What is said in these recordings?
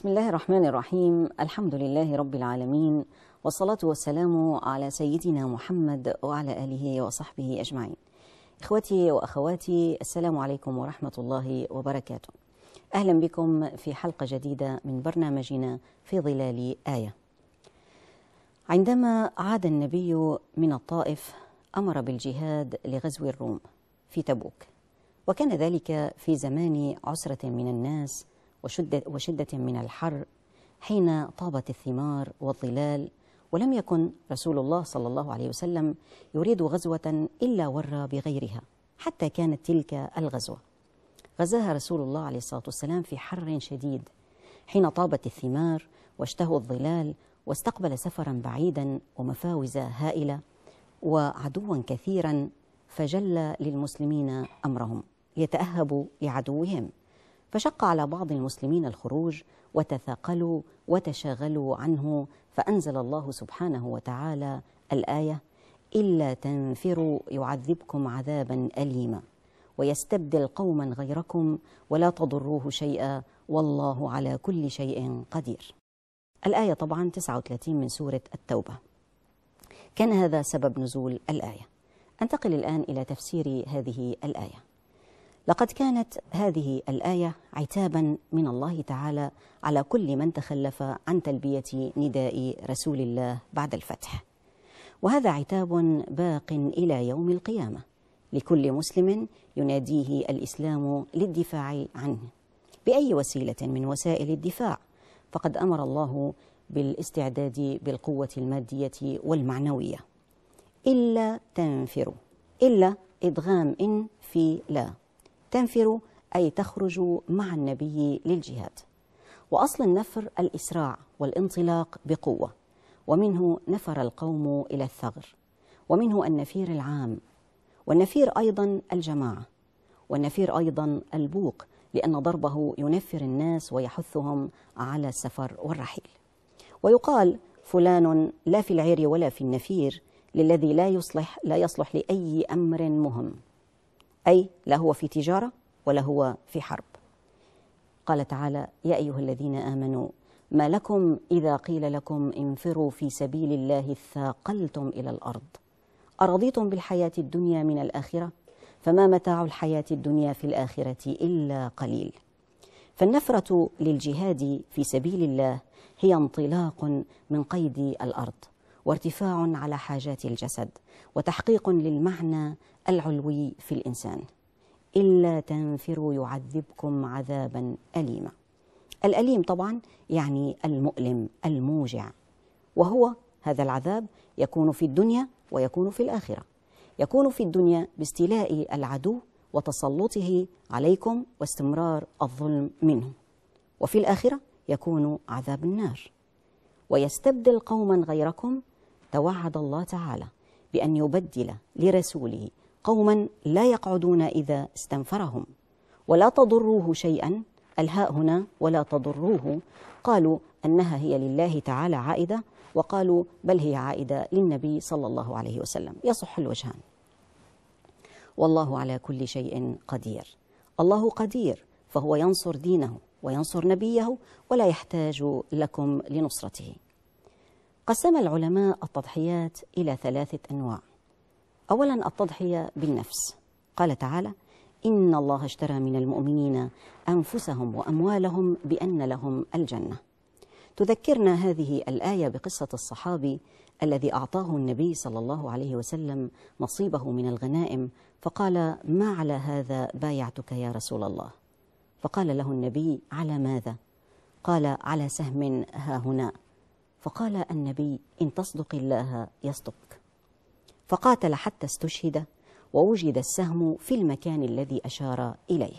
بسم الله الرحمن الرحيم الحمد لله رب العالمين والصلاة والسلام على سيدنا محمد وعلى آله وصحبه أجمعين إخوتي وأخواتي السلام عليكم ورحمة الله وبركاته أهلا بكم في حلقة جديدة من برنامجنا في ظلال آية عندما عاد النبي من الطائف أمر بالجهاد لغزو الروم في تبوك وكان ذلك في زمان عسرة من الناس وشدة, وشدة من الحر حين طابت الثمار والظلال ولم يكن رسول الله صلى الله عليه وسلم يريد غزوة إلا ورى بغيرها حتى كانت تلك الغزوة غزاها رسول الله عليه الصلاة والسلام في حر شديد حين طابت الثمار واشتهوا الظلال واستقبل سفرا بعيدا ومفاوز هائلة وعدوا كثيرا فجل للمسلمين أمرهم يتأهبوا لعدوهم فشق على بعض المسلمين الخروج وتثاقلوا وتشاغلوا عنه فأنزل الله سبحانه وتعالى الآية إلا تنفروا يعذبكم عذابا أليما ويستبدل قوما غيركم ولا تضروه شيئا والله على كل شيء قدير الآية طبعا 39 من سورة التوبة كان هذا سبب نزول الآية أنتقل الآن إلى تفسير هذه الآية لقد كانت هذه الآية عتابا من الله تعالى على كل من تخلف عن تلبية نداء رسول الله بعد الفتح وهذا عتاب باق إلى يوم القيامة لكل مسلم يناديه الإسلام للدفاع عنه بأي وسيلة من وسائل الدفاع فقد أمر الله بالاستعداد بالقوة المادية والمعنوية إلا تنفروا إلا إدغام إن في لا تنفر أي تخرج مع النبي للجهاد وأصل النفر الإسراع والانطلاق بقوة ومنه نفر القوم إلى الثغر ومنه النفير العام والنفير أيضا الجماعة والنفير أيضا البوق لأن ضربه ينفر الناس ويحثهم على السفر والرحيل ويقال فلان لا في العير ولا في النفير للذي لا يصلح لا يصلح لأي أمر مهم أي لا هو في تجارة ولا هو في حرب قال تعالى يا أيها الذين آمنوا ما لكم إذا قيل لكم انفروا في سبيل الله ثاقلتم إلى الأرض أرضيتم بالحياة الدنيا من الآخرة فما متاع الحياة الدنيا في الآخرة إلا قليل فالنفرة للجهاد في سبيل الله هي انطلاق من قيد الأرض وارتفاع على حاجات الجسد وتحقيق للمعنى العلوي في الإنسان إلا تنفروا يعذبكم عذابا أليما الأليم طبعا يعني المؤلم الموجع وهو هذا العذاب يكون في الدنيا ويكون في الآخرة يكون في الدنيا باستيلاء العدو وتسلطه عليكم واستمرار الظلم منه وفي الآخرة يكون عذاب النار ويستبدل قوما غيركم توعد الله تعالى بأن يبدل لرسوله قوما لا يقعدون إذا استنفرهم ولا تضروه شيئا الهاء هنا ولا تضروه قالوا أنها هي لله تعالى عائدة وقالوا بل هي عائدة للنبي صلى الله عليه وسلم يصح الوجهان والله على كل شيء قدير الله قدير فهو ينصر دينه وينصر نبيه ولا يحتاج لكم لنصرته قسم العلماء التضحيات إلى ثلاثة أنواع أولا التضحية بالنفس قال تعالى إن الله اشترى من المؤمنين أنفسهم وأموالهم بأن لهم الجنة تذكرنا هذه الآية بقصة الصحابي الذي أعطاه النبي صلى الله عليه وسلم نصيبه من الغنائم فقال ما على هذا بايعتك يا رسول الله فقال له النبي على ماذا قال على سهم ها هنا فقال النبي إن تصدق الله يصدقك فقاتل حتى استشهد ووجد السهم في المكان الذي أشار إليه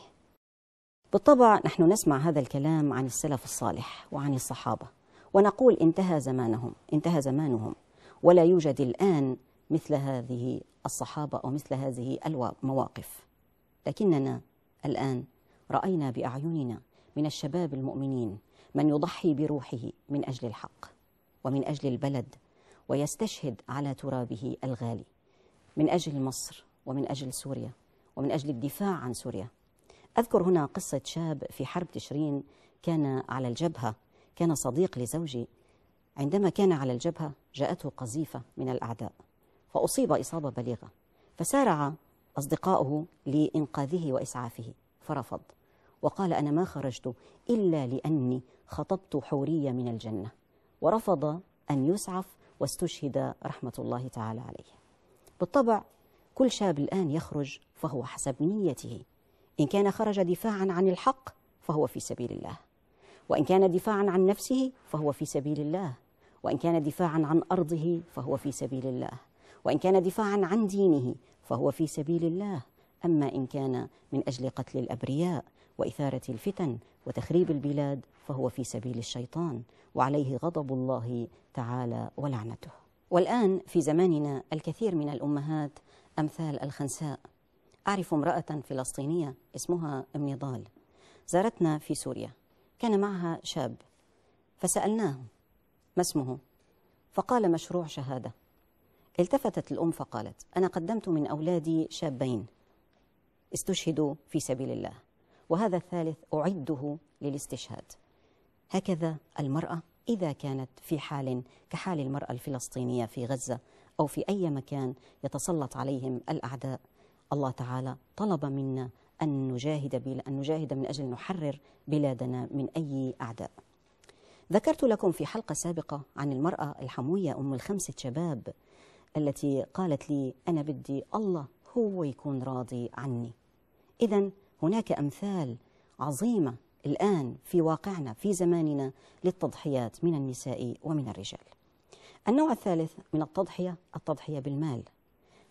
بالطبع نحن نسمع هذا الكلام عن السلف الصالح وعن الصحابة ونقول انتهى زمانهم انتهى زمانهم ولا يوجد الآن مثل هذه الصحابة أو مثل هذه المواقف لكننا الآن رأينا بأعيننا من الشباب المؤمنين من يضحي بروحه من أجل الحق ومن أجل البلد ويستشهد على ترابه الغالي من أجل مصر ومن أجل سوريا ومن أجل الدفاع عن سوريا أذكر هنا قصة شاب في حرب تشرين كان على الجبهة كان صديق لزوجي عندما كان على الجبهة جاءته قذيفة من الأعداء فأصيب إصابة بليغة فسارع أصدقائه لإنقاذه وإسعافه فرفض وقال أنا ما خرجت إلا لأني خطبت حورية من الجنة ورفض أن يسعف واستشهد رحمة الله تعالى عليه بالطبع كل شاب الآن يخرج فهو حسب نيته إن كان خرج دفاعا عن الحق فهو في سبيل الله وإن كان دفاعا عن نفسه فهو في سبيل الله وإن كان دفاعا عن أرضه فهو في سبيل الله وإن كان دفاعا عن دينه فهو في سبيل الله أما إن كان من أجل قتل الأبرياء وإثارة الفتن وتخريب البلاد فهو في سبيل الشيطان وعليه غضب الله تعالى ولعنته والآن في زماننا الكثير من الأمهات أمثال الخنساء أعرف امرأة فلسطينية اسمها أم نضال زارتنا في سوريا كان معها شاب فسألناه ما اسمه فقال مشروع شهادة التفتت الأم فقالت أنا قدمت من أولادي شابين استشهدوا في سبيل الله وهذا الثالث أعده للاستشهاد هكذا المرأة إذا كانت في حال كحال المرأة الفلسطينية في غزة أو في أي مكان يتسلط عليهم الأعداء الله تعالى طلب منا أن نجاهد, بل أن نجاهد من أجل نحرر بلادنا من أي أعداء ذكرت لكم في حلقة سابقة عن المرأة الحموية أم الخمسة شباب التي قالت لي أنا بدي الله هو يكون راضي عني إذا هناك أمثال عظيمة الآن في واقعنا في زماننا للتضحيات من النساء ومن الرجال النوع الثالث من التضحية التضحية بالمال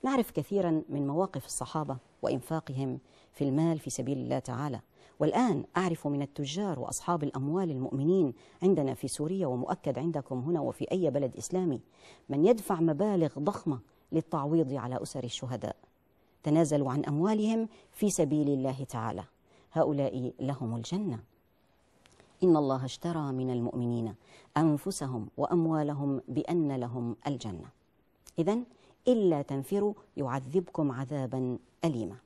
نعرف كثيرا من مواقف الصحابة وإنفاقهم في المال في سبيل الله تعالى والآن أعرف من التجار وأصحاب الأموال المؤمنين عندنا في سوريا ومؤكد عندكم هنا وفي أي بلد إسلامي من يدفع مبالغ ضخمة للتعويض على أسر الشهداء تنازلوا عن أموالهم في سبيل الله تعالى هؤلاء لهم الجنة إن الله اشترى من المؤمنين أنفسهم وأموالهم بأن لهم الجنة إذا إلا تنفروا يعذبكم عذابا أليما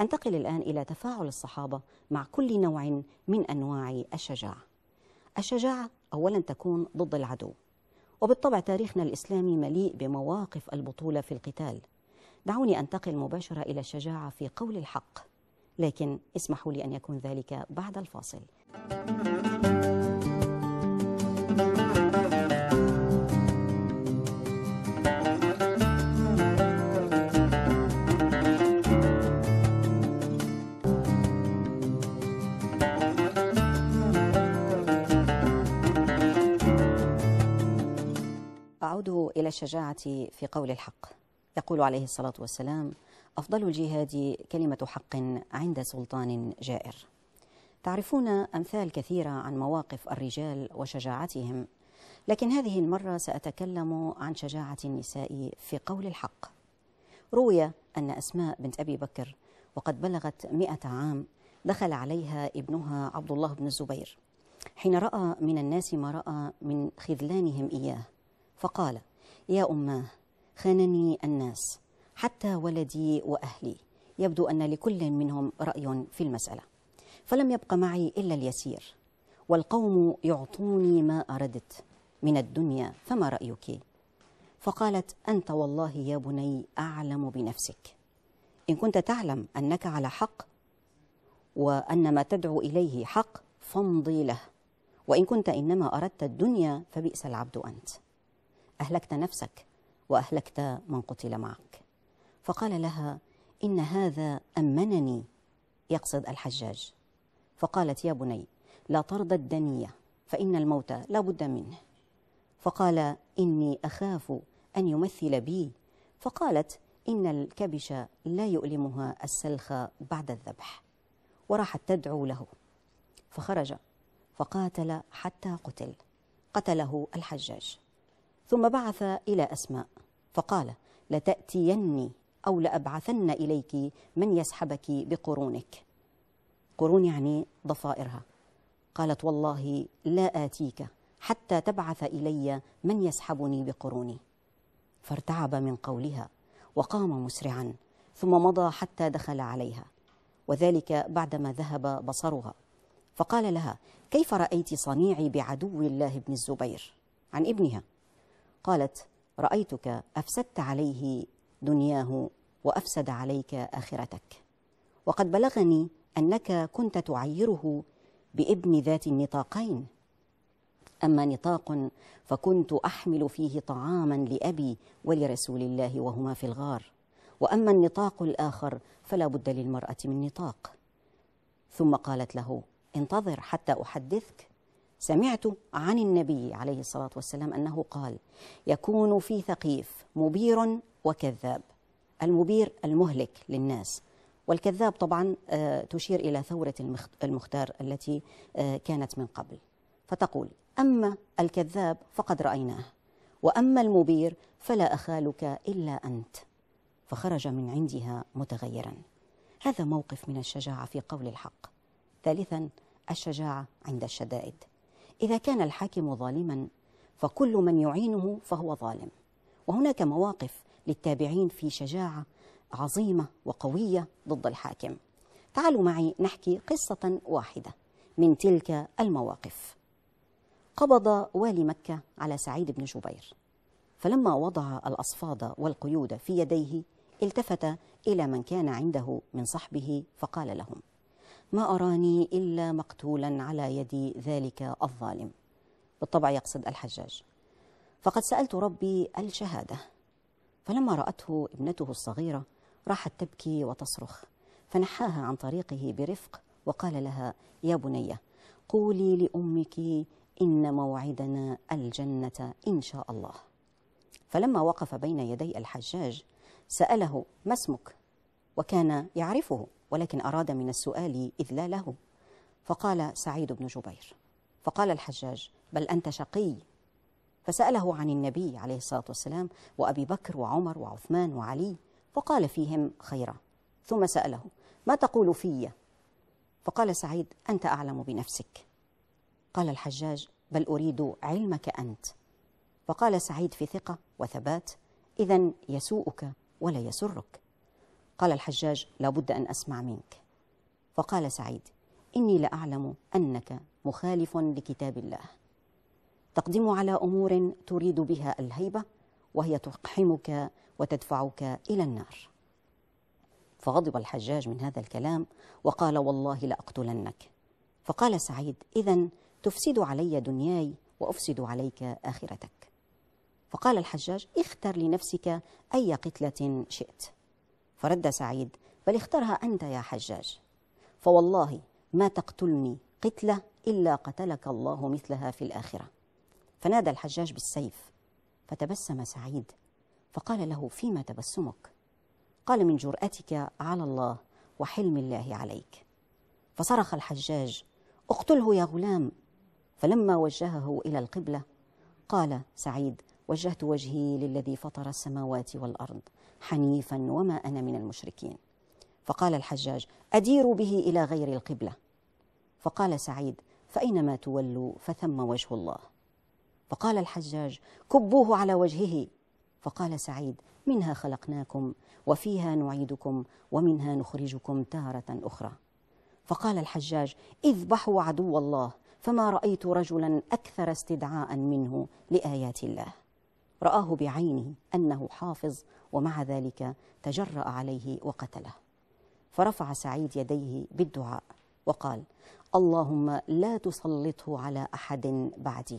أنتقل الآن إلى تفاعل الصحابة مع كل نوع من أنواع الشجاعة الشجاعة أولا تكون ضد العدو وبالطبع تاريخنا الإسلامي مليء بمواقف البطولة في القتال دعوني أنتقل مباشرة إلى الشجاعة في قول الحق لكن اسمحوا لي أن يكون ذلك بعد الفاصل أعود إلى الشجاعة في قول الحق يقول عليه الصلاة والسلام أفضل الجهاد كلمة حق عند سلطان جائر تعرفون أمثال كثيرة عن مواقف الرجال وشجاعتهم لكن هذه المرة سأتكلم عن شجاعة النساء في قول الحق روي أن أسماء بنت أبي بكر وقد بلغت مئة عام دخل عليها ابنها عبد الله بن الزبير حين رأى من الناس ما رأى من خذلانهم إياه فقال يا أماه خانني الناس حتى ولدي وأهلي يبدو أن لكل منهم رأي في المسألة فلم يبق معي إلا اليسير والقوم يعطوني ما أردت من الدنيا فما رأيك فقالت أنت والله يا بني أعلم بنفسك إن كنت تعلم أنك على حق وأن ما تدعو إليه حق فامضي له وإن كنت إنما أردت الدنيا فبئس العبد أنت أهلكت نفسك وأهلكت من قتل معك فقال لها إن هذا أمنني يقصد الحجاج فقالت يا بني لا ترضى الدنية فإن الموت لا بد منه فقال إني أخاف أن يمثل بي فقالت إن الكبش لا يؤلمها السلخ بعد الذبح وراحت تدعو له فخرج فقاتل حتى قتل قتله الحجاج ثم بعث إلى أسماء فقال لتأتيني أو لأبعثن إليك من يسحبك بقرونك قرون يعني ضفائرها قالت والله لا آتيك حتى تبعث إلي من يسحبني بقروني فارتعب من قولها وقام مسرعا ثم مضى حتى دخل عليها وذلك بعدما ذهب بصرها فقال لها كيف رأيت صنيعي بعدو الله بن الزبير عن ابنها قالت رأيتك أفسدت عليه دنياه وأفسد عليك آخرتك وقد بلغني أنك كنت تعيره بابن ذات النطاقين أما نطاق فكنت أحمل فيه طعاما لأبي ولرسول الله وهما في الغار وأما النطاق الآخر فلا بد للمرأة من نطاق ثم قالت له انتظر حتى أحدثك سمعت عن النبي عليه الصلاة والسلام أنه قال يكون في ثقيف مبير وكذاب المبير المهلك للناس والكذاب طبعا آه، تشير إلى ثورة المختار التي آه، كانت من قبل فتقول أما الكذاب فقد رأيناه وأما المبير فلا أخالك إلا أنت فخرج من عندها متغيرا هذا موقف من الشجاعة في قول الحق ثالثا الشجاعة عند الشدائد إذا كان الحاكم ظالما فكل من يعينه فهو ظالم وهناك مواقف للتابعين في شجاعة عظيمة وقوية ضد الحاكم تعالوا معي نحكي قصة واحدة من تلك المواقف قبض والي مكة على سعيد بن جبير فلما وضع الأصفاد والقيود في يديه التفت إلى من كان عنده من صحبه فقال لهم ما أراني إلا مقتولا على يد ذلك الظالم بالطبع يقصد الحجاج فقد سألت ربي الشهادة فلما رأته ابنته الصغيرة راحت تبكي وتصرخ فنحاها عن طريقه برفق وقال لها يا بنية قولي لأمك إن موعدنا الجنة إن شاء الله فلما وقف بين يدي الحجاج سأله ما اسمك وكان يعرفه ولكن أراد من السؤال إذلاله فقال سعيد بن جبير فقال الحجاج بل أنت شقي فسأله عن النبي عليه الصلاة والسلام وأبي بكر وعمر وعثمان وعلي فقال فيهم خيرا ثم سأله ما تقول في فقال سعيد أنت أعلم بنفسك قال الحجاج بل أريد علمك أنت فقال سعيد في ثقة وثبات إذا يسوءك ولا يسرك قال الحجاج لابد أن أسمع منك فقال سعيد إني لأعلم أنك مخالف لكتاب الله تقدم على أمور تريد بها الهيبة وهي تقحمك وتدفعك إلى النار فغضب الحجاج من هذا الكلام وقال والله لأقتلنك فقال سعيد إذا تفسد علي دنياي وأفسد عليك آخرتك فقال الحجاج اختر لنفسك أي قتلة شئت فرد سعيد بل اخترها أنت يا حجاج فوالله ما تقتلني قتلة إلا قتلك الله مثلها في الآخرة فنادى الحجاج بالسيف فتبسم سعيد فقال له فيما تبسمك قال من جرأتك على الله وحلم الله عليك فصرخ الحجاج اقتله يا غلام فلما وجهه إلى القبلة قال سعيد وجهت وجهي للذي فطر السماوات والأرض حنيفا وما أنا من المشركين فقال الحجاج أدير به إلى غير القبلة فقال سعيد فأينما تولوا فثم وجه الله فقال الحجاج كبوه على وجهه فقال سعيد منها خلقناكم وفيها نعيدكم ومنها نخرجكم تارة أخرى فقال الحجاج اذبحوا عدو الله فما رأيت رجلا أكثر استدعاء منه لآيات الله رآه بعينه أنه حافظ ومع ذلك تجرأ عليه وقتله فرفع سعيد يديه بالدعاء وقال اللهم لا تسلطه على أحد بعدي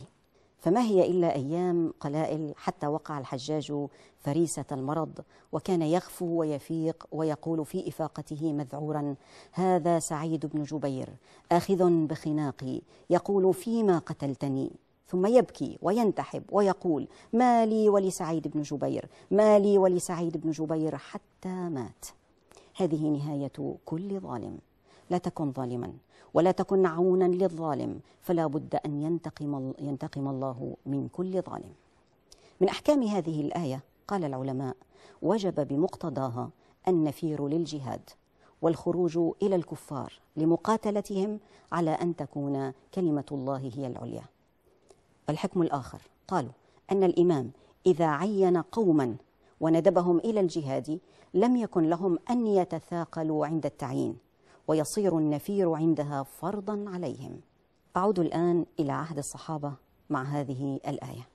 فما هي إلا أيام قلائل حتى وقع الحجاج فريسة المرض وكان يغفو ويفيق ويقول في إفاقته مذعورا هذا سعيد بن جبير آخذ بخناقي يقول فيما قتلتني ثم يبكي وينتحب ويقول ما لي ولسعيد بن جبير ما لي ولسعيد بن جبير حتى مات هذه نهاية كل ظالم لا تكن ظالما ولا تكن عونا للظالم فلا بد أن ينتقم, ينتقم الله من كل ظالم من أحكام هذه الآية قال العلماء وجب بمقتضاها النفير للجهاد والخروج إلى الكفار لمقاتلتهم على أن تكون كلمة الله هي العليا الحكم الآخر قالوا أن الإمام إذا عين قوما وندبهم إلى الجهاد لم يكن لهم أن يتثاقلوا عند التعيين ويصير النفير عندها فرضا عليهم أعود الآن إلى عهد الصحابة مع هذه الآية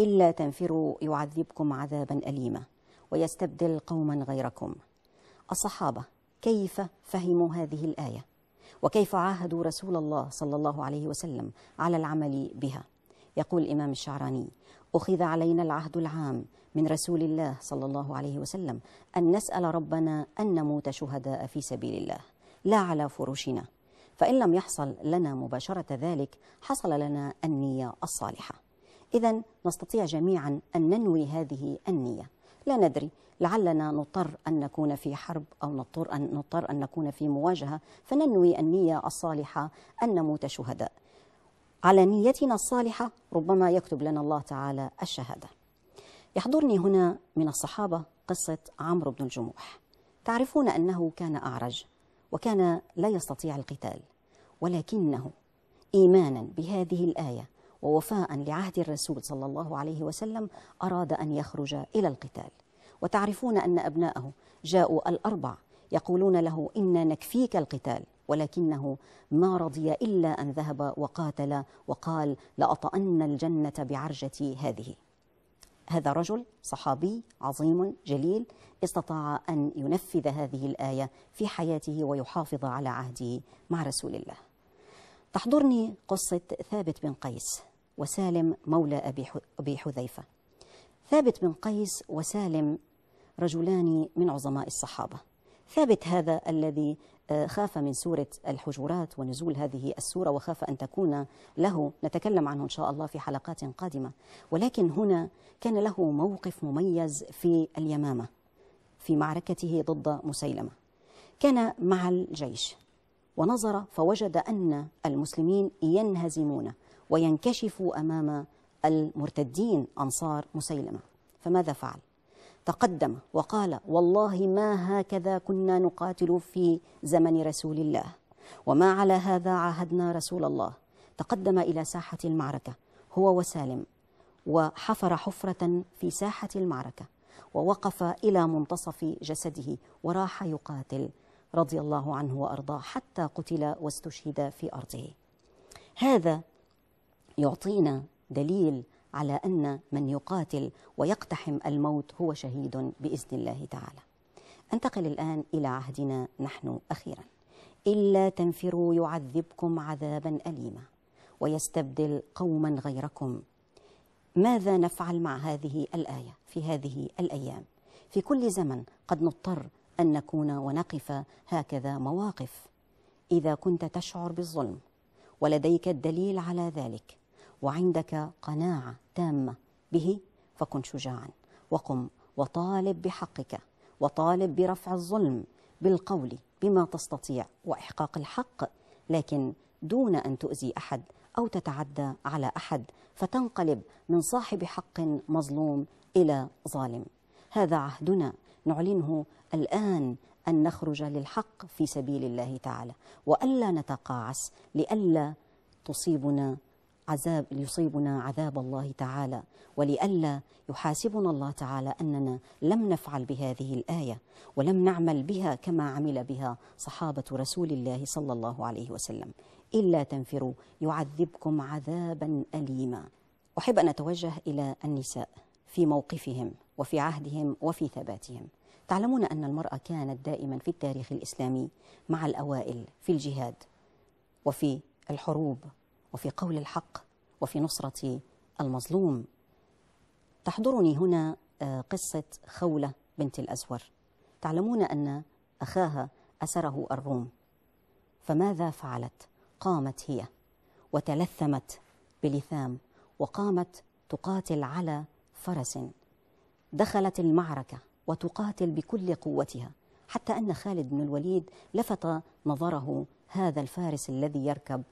إلا تنفروا يعذبكم عذابا أليما ويستبدل قوما غيركم الصحابة كيف فهموا هذه الآية وكيف عاهدوا رسول الله صلى الله عليه وسلم على العمل بها يقول الإمام الشعراني أخذ علينا العهد العام من رسول الله صلى الله عليه وسلم أن نسأل ربنا أن نموت شهداء في سبيل الله لا على فروشنا فإن لم يحصل لنا مباشرة ذلك حصل لنا النية الصالحة إذا نستطيع جميعا أن ننوي هذه النية لا ندري لعلنا نضطر أن نكون في حرب أو نضطر أن, نضطر أن نكون في مواجهة فننوي النية الصالحة أن نموت شهداء على نيتنا الصالحة ربما يكتب لنا الله تعالى الشهادة يحضرني هنا من الصحابة قصة عمرو بن الجموح تعرفون أنه كان أعرج وكان لا يستطيع القتال ولكنه إيمانا بهذه الآية ووفاء لعهد الرسول صلى الله عليه وسلم أراد أن يخرج إلى القتال وتعرفون أن أبناءه جاءوا الأربع يقولون له إنا نكفيك القتال ولكنه ما رضي إلا أن ذهب وقاتل وقال لأطأن الجنة بعرجتي هذه هذا رجل صحابي عظيم جليل استطاع أن ينفذ هذه الآية في حياته ويحافظ على عهده مع رسول الله تحضرني قصة ثابت بن قيس وسالم مولى أبي حذيفة ثابت بن قيس وسالم رجلان من عظماء الصحابة ثابت هذا الذي خاف من سورة الحجرات ونزول هذه السورة وخاف أن تكون له نتكلم عنه إن شاء الله في حلقات قادمة ولكن هنا كان له موقف مميز في اليمامة في معركته ضد مسيلمة كان مع الجيش ونظر فوجد أن المسلمين ينهزمون وينكشفوا أمام المرتدين أنصار مسيلمة فماذا فعل؟ تقدم وقال والله ما هكذا كنا نقاتل في زمن رسول الله وما على هذا عاهدنا رسول الله تقدم إلى ساحة المعركة هو وسالم وحفر حفرة في ساحة المعركة ووقف إلى منتصف جسده وراح يقاتل رضي الله عنه وأرضاه حتى قتل واستشهد في أرضه هذا يعطينا دليل على أن من يقاتل ويقتحم الموت هو شهيد بإذن الله تعالى أنتقل الآن إلى عهدنا نحن أخيرا إلا تنفروا يعذبكم عذابا أليما ويستبدل قوما غيركم ماذا نفعل مع هذه الآية في هذه الأيام في كل زمن قد نضطر أن نكون ونقف هكذا مواقف إذا كنت تشعر بالظلم ولديك الدليل على ذلك وعندك قناعة تامة به فكن شجاعا وقم وطالب بحقك وطالب برفع الظلم بالقول بما تستطيع وإحقاق الحق لكن دون أن تؤذي أحد أو تتعدى على أحد فتنقلب من صاحب حق مظلوم إلى ظالم هذا عهدنا نعلنه الآن أن نخرج للحق في سبيل الله تعالى وألا نتقاعس لئلا تصيبنا عذاب ليصيبنا عذاب الله تعالى ولئلا يحاسبنا الله تعالى أننا لم نفعل بهذه الآية ولم نعمل بها كما عمل بها صحابة رسول الله صلى الله عليه وسلم إلا تنفروا يعذبكم عذابا أليما أحب أن أتوجه إلى النساء في موقفهم وفي عهدهم وفي ثباتهم تعلمون أن المرأة كانت دائما في التاريخ الإسلامي مع الأوائل في الجهاد وفي الحروب وفي قول الحق وفي نصرة المظلوم تحضرني هنا آه، قصة خولة بنت الأزور تعلمون أن أخاها أسره الروم فماذا فعلت؟ قامت هي وتلثمت بلثام وقامت تقاتل على فرس دخلت المعركة وتقاتل بكل قوتها حتى أن خالد بن الوليد لفت نظره هذا الفارس الذي يركب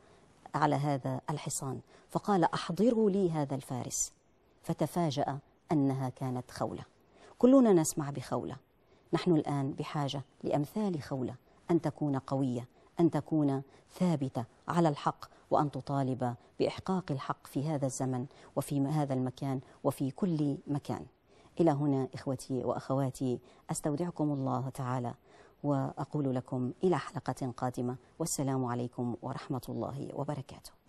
على هذا الحصان فقال أحضروا لي هذا الفارس فتفاجأ أنها كانت خولة كلنا نسمع بخولة نحن الآن بحاجة لأمثال خولة أن تكون قوية أن تكون ثابتة على الحق وأن تطالب بإحقاق الحق في هذا الزمن وفي هذا المكان وفي كل مكان إلى هنا إخوتي وأخواتي أستودعكم الله تعالى وأقول لكم إلى حلقة قادمة والسلام عليكم ورحمة الله وبركاته